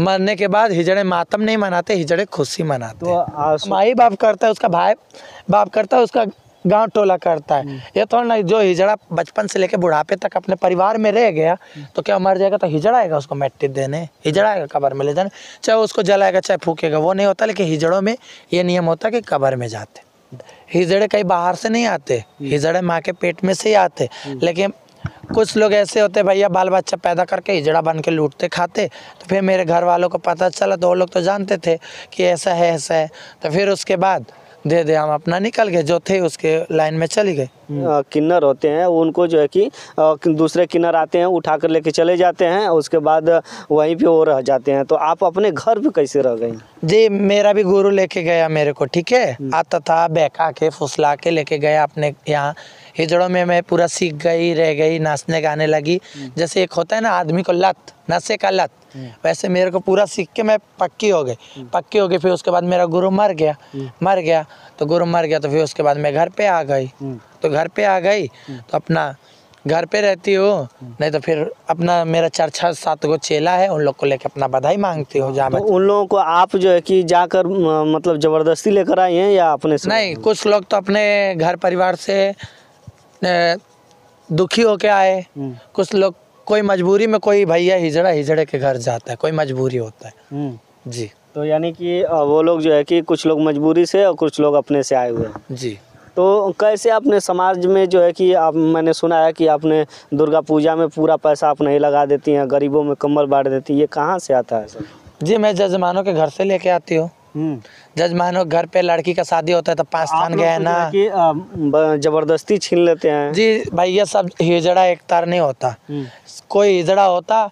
मरने के बाद हिजड़े मातम नहीं मनाते हिजड़े खुशी मनाते तो माई बाप करता है उसका भाई बाप करता है उसका गांव टोला करता है हम्म। ये थोड़ा तो ना जो हिजड़ा बचपन से लेकर बुढ़ापे तक अपने परिवार में रह गया हम्म। तो क्या मर जाएगा तो हिजड़ाएगा उसको मिट्टी देने हिजड़ाएगा कबर में ले जाने चाहे उसको जलाएगा चाहे फूकेगा वो नहीं होता लेकिन हिजड़ों में ये नियम होता है कि कबर में जाते हिजड़े कहीं बाहर से नहीं आते हम्म। हिजड़े माँ के पेट में से ही आते लेकिन कुछ लोग ऐसे होते भैया बाल बच्चा पैदा करके हिजड़ा बन के लूटते खाते तो फिर मेरे घर वालों को पता चला तो वो लोग तो जानते थे कि ऐसा है ऐसा है तो फिर उसके बाद दे दे हम अपना निकल गए जो थे उसके लाइन में चली गए किन्नर होते हैं उनको जो है कि दूसरे किन्नर आते हैं उठा कर लेके चले जाते हैं उसके बाद वहीं पे वो रह जाते हैं तो आप अपने घर पे कैसे रह गए जी मेरा भी गुरु लेके गया मेरे को ठीक है हम्म। आता था बहका के फुसला के लेके गया अपने यहाँ हिजड़ों में मैं पूरा सीख गई रह गई नाचने गाने लगी हम्म। जैसे एक होता है ना आदमी को लत नशे का लत हम्म। वैसे मेरे को पूरा सीख के मैं पक्की हो गई पक्की हो गई फिर उसके बाद मेरा गुरु मर गया मर गया तो गुरु मर गया तो फिर उसके बाद मैं घर पे आ गई हम्म। तो घर पे आ गई हम्म। तो अपना घर पे रहती हो हम्म। नहीं तो फिर अपना मेरा चार छः सात गो चेला है उन लोग को लेके अपना बधाई मांगती हूँ तो उन लोगों को आप जो है कि जाकर मतलब जबरदस्ती लेकर आई हैं या अपने से नहीं कुछ लोग तो अपने घर परिवार से दुखी होके आए कुछ लोग कोई मजबूरी में कोई भैया हिजड़ा हिजड़े के घर जाता है कोई मजबूरी होता है जी तो यानी कि वो लोग जो है कि कुछ लोग मजबूरी से और कुछ लोग अपने से आए हुए हैं जी तो कैसे आपने समाज में जो है कि आप मैंने सुना है कि आपने दुर्गा पूजा में पूरा पैसा आप नहीं लगा देती हैं गरीबों में कम्बल बांट देती ये कहाँ से आता है सर जी मैं जजमानों के घर से लेके आती हूँ हम्म। जजमानों घर पे लड़की का शादी होता है तो पाँच स्थान गए ना कि जबरदस्ती छीन लेते हैं जी भाई ये सब हिजड़ा एक तार नहीं होता हम्म। कोई हिजड़ा होता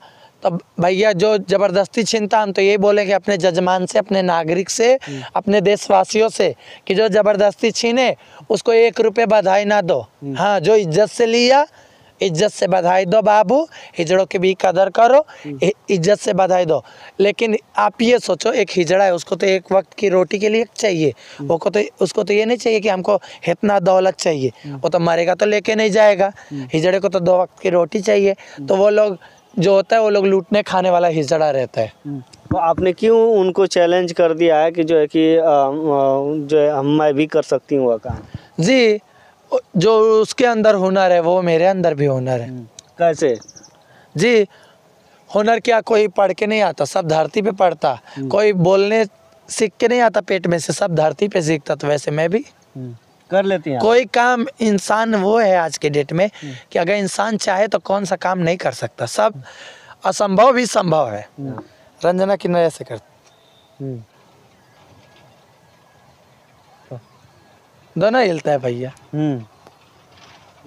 तो भैया जो ज़बरदस्ती छीनता हम तो यही बोलेंगे अपने जजमान से अपने नागरिक से हम्म। अपने देशवासियों से कि जो ज़बरदस्ती छीने उसको एक रुपये बधाई ना दो हम्म। हाँ जो इज्जत से लिया इज्जत से बधाई दो बाबू हिजड़ों की भी कदर करो हम्म। इज्जत से बधाई दो लेकिन आप ये सोचो एक हिजड़ा है उसको तो एक वक्त की रोटी के लिए चाहिए वो को तो उसको तो ये नहीं चाहिए कि हमको इतना दौलत चाहिए वो तो मरेगा तो लेके नहीं जाएगा हिजड़े को तो दो वक्त की रोटी चाहिए तो वो लोग जो होता है वो लोग लूटने खाने वाला हिजड़ा रहता है हम्म। तो आपने क्यों उनको चैलेंज कर दिया है कि जो है कि आ, जो है मैं भी कर सकती हूँ वह काम जी जो उसके अंदर हुनर है वो मेरे अंदर भी हुनर है हम्म। कैसे जी हुनर क्या कोई पढ़ के नहीं आता सब धरती पे पढ़ता हम्म। कोई बोलने सीख के नहीं आता पेट में से सब धरती पे सीखता तो वैसे मैं भी कर लेती हैं कोई काम इंसान वो है आज के डेट में हम्म। कि अगर इंसान चाहे तो कौन सा काम नहीं कर सकता सब असंभव भी संभव है हम्म। रंजना किन्नर ऐसे करती हम्म। दोनों हिलता है भैया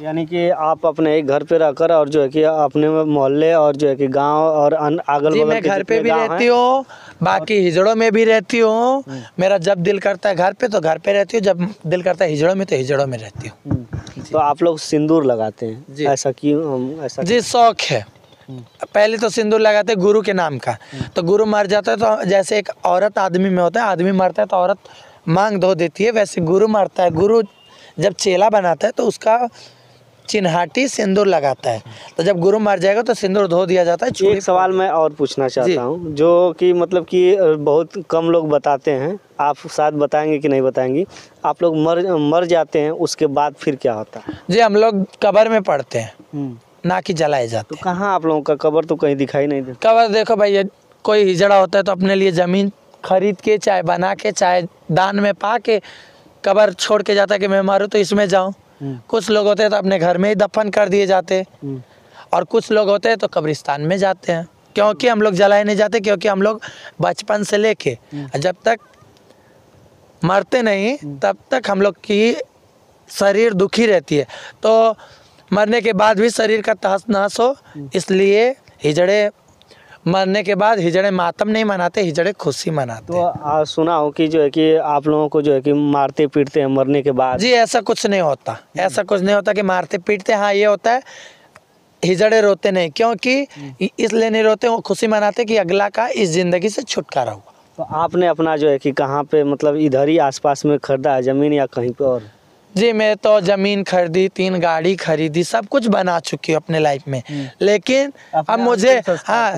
यानी कि आप अपने एक घर पे रहकर और जो है कि अपने मोहल्ले और जो है कि गांव और अगल जी मैं घर पे भी रहती हूँ बाकी हिजड़ों में भी रहती हूँ हम्म। मेरा जब दिल करता है घर पे तो घर पे रहती हूँ जब दिल करता है हिजड़ों में तो हिजड़ों में रहती हूँ हम्म। तो आप लोग सिंदूर लगाते हैं जी ऐसा क्यों ऐसा जी शौक है हम्म। पहले तो सिंदूर लगाते गुरु के नाम का तो गुरु मर जाता है तो जैसे एक औरत आदमी में होता है आदमी मरता है तो औरत मांग धो देती है वैसे गुरु मरता है गुरु जब चेला बनाता है तो उसका चिन्हाटी सिंदूर लगाता है तो जब गुरु मर जाएगा तो सिंदूर धो दिया जाता है एक सवाल मैं और पूछना चाहता हूँ जो कि मतलब कि बहुत कम लोग बताते हैं आप साथ बताएंगे कि नहीं बताएंगे आप लोग मर मर जाते हैं उसके बाद फिर क्या होता है जी हम लोग कबर में पड़ते हैं हम्म। ना कि जलाए जाते तो कहाँ आप लोगों का कबर तो कहीं दिखाई नहीं देता कबर देखो भाई कोई हिजड़ा होता है तो अपने लिए ज़मीन खरीद के चाहे बना के चाहे दान में पा के कबर छोड़ के जाता है कि मैं मारूँ तो इसमें जाऊँ कुछ लोग होते तो अपने घर में ही दफन कर दिए जाते और कुछ लोग होते हैं तो कब्रिस्तान में जाते हैं क्योंकि हम लोग जलाए नहीं जाते क्योंकि हम लोग बचपन से लेके जब तक मरते नहीं तब तक हम लोग की शरीर दुखी रहती है तो मरने के बाद भी शरीर का तहस नहस हो इसलिए हिजड़े मरने के बाद हिजड़े मातम नहीं मनाते हिजड़े खुशी मनाते तो आ, सुना हो कि जो है कि आप लोगों को जो है कि मारते पीटते हैं मरने के बाद जी ऐसा कुछ नहीं होता ऐसा कुछ नहीं होता कि मारते पीटते हाँ ये होता है हिजड़े रोते नहीं क्योंकि इसलिए नहीं रोते वो खुशी मनाते कि अगला का इस ज़िंदगी से छुटकारा हुआ तो आपने अपना जो है कि कहाँ पे मतलब इधर ही आसपास में खरीदा है ज़मीन या कहीं पे और जी मैं तो ज़मीन खरीदी तीन गाड़ी खरीदी सब कुछ बना चुकी हूँ अपने लाइफ में हम्म। लेकिन अब मुझे हाँ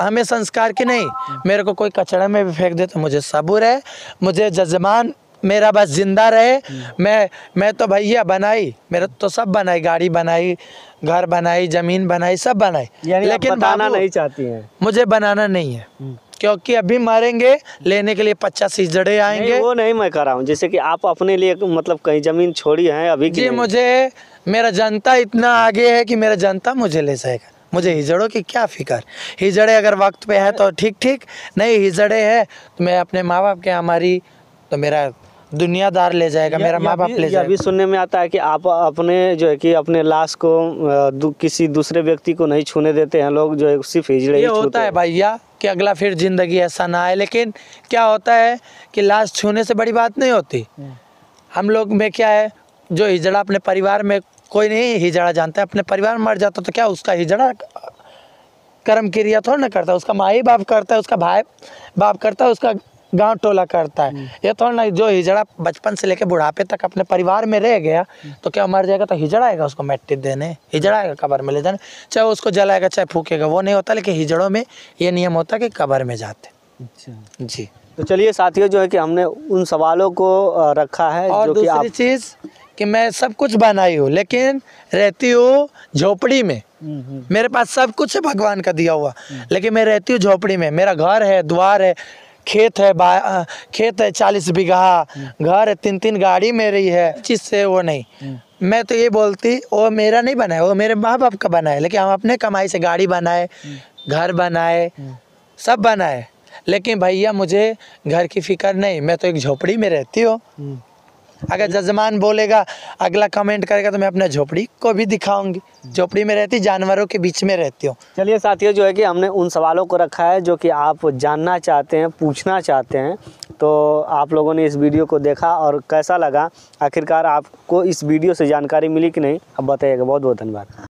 हमें संस्कार की नहीं मेरे को कोई कचड़ा में भी फेंक दे तो मुझे सबूर है मुझे जजमान मेरा बस जिंदा रहे मैं मैं तो भैया बनाई मेरा तो सब बनाई गाड़ी बनाई घर बनाई जमीन बनाई सब बनाई लेकिन बनाना नहीं चाहती हैं मुझे बनाना नहीं है हम्म। क्योंकि अभी मारेंगे लेने के लिए पचास जड़े आएंगे नहीं, वो नहीं मैं कर रहा हूँ जैसे कि आप अपने लिए मतलब कहीं जमीन छोड़ी है अभी जी मुझे मेरा जनता इतना आगे है कि मेरा जनता मुझे ले जाएगा मुझे हिजड़ों की क्या फ़िक्र हिजड़े अगर वक्त पे है तो ठीक ठीक नहीं हिजड़े है तो मैं अपने माँ बाप के हमारी तो मेरा दुनियादार ले जाएगा मेरा माँ बाप ले जाएगा अभी सुनने में आता है कि आप अपने जो है कि अपने लाश को दु, किसी दूसरे व्यक्ति को नहीं छूने देते हैं लोग जो है सिर्फ हिजड़े ये होता है भैया कि अगला फिर जिंदगी ऐसा ना आए लेकिन क्या होता है कि लाश छूने से बड़ी बात नहीं होती हम्म। हम लोग में क्या है जो हिजड़ा अपने परिवार में कोई नहीं हिजड़ा जानता अपने परिवार मर जाता तो क्या उसका हिजड़ा कर्म क्रिया थोड़ा ना करता है उसका माई बाप करता है उसका भाई बाप करता है उसका गांव टोला करता है हम्म। ये थोड़ा ना जो हिजड़ा बचपन से लेकर बुढ़ापे तक अपने परिवार में रह गया हम्म। तो क्या मर जाएगा तो हिजड़ा आएगा उसको मिट्टी देने हिजड़ा आएगा कबर में ले जाने चाहे उसको जलाएगा चाहे फूकेगा वो नहीं होता लेकिन हिजड़ों में ये नियम होता है कि कबर में जाते अच्छा। जी तो चलिए साथियों जो है कि हमने उन सवालों को रखा है और जो दूसरी चीज़ कि मैं सब कुछ बनाई हूँ लेकिन रहती हूँ झोपड़ी में हम्म, हम्म। मेरे पास सब कुछ है भगवान का दिया हुआ हम्म। लेकिन मैं रहती हूँ झोपड़ी में मेरा घर है द्वार है खेत है खेत है चालीस बीघा घर है तीन तीन गाड़ी मेरी है जिससे वो नहीं मैं तो ये बोलती वो मेरा नहीं बनाया वो मेरे माँ बाप का है लेकिन हम अपने कमाई से गाड़ी बनाए घर बनाए सब बनाए लेकिन भैया मुझे घर की फिक्र नहीं मैं तो एक झोपड़ी में रहती हूँ अगर जजमान बोलेगा अगला कमेंट करेगा तो मैं अपना झोपड़ी को भी दिखाऊंगी झोपड़ी में रहती जानवरों के बीच में रहती हूँ चलिए साथियों जो है कि हमने उन सवालों को रखा है जो कि आप जानना चाहते हैं पूछना चाहते हैं तो आप लोगों ने इस वीडियो को देखा और कैसा लगा आखिरकार आपको इस वीडियो से जानकारी मिली कि नहीं अब बताइएगा बहुत बहुत धन्यवाद